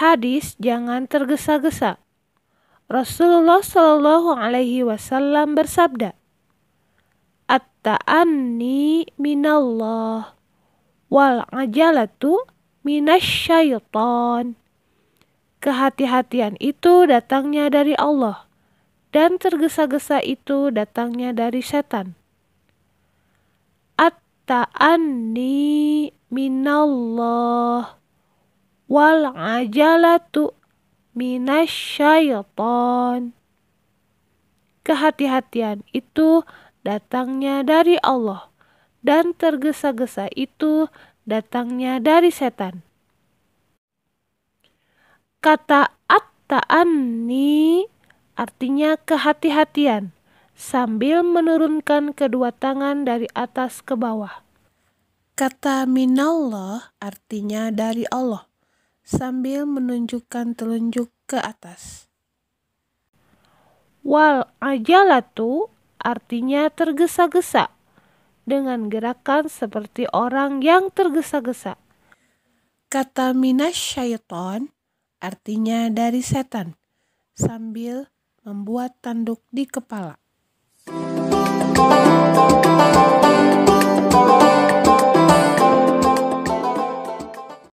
hadis jangan tergesa-gesa. Rasulullah Shallallahu Alaihi Wasallam bersabda, "At-ta'anni minallah, wal ajalatu minasyaiton." Kehati-hatian itu datangnya dari Allah, dan tergesa-gesa itu datangnya dari setan. At-ta'anni minallah wal ajalatu minasyaiton. Kehati-hatian itu datangnya dari Allah dan tergesa-gesa itu datangnya dari setan. Kata at-ta'anni artinya kehati-hatian sambil menurunkan kedua tangan dari atas ke bawah. Kata minallah artinya dari Allah sambil menunjukkan telunjuk ke atas. Wal ajalatu artinya tergesa-gesa dengan gerakan seperti orang yang tergesa-gesa. Kata minas syaiton artinya dari setan sambil membuat tanduk di kepala.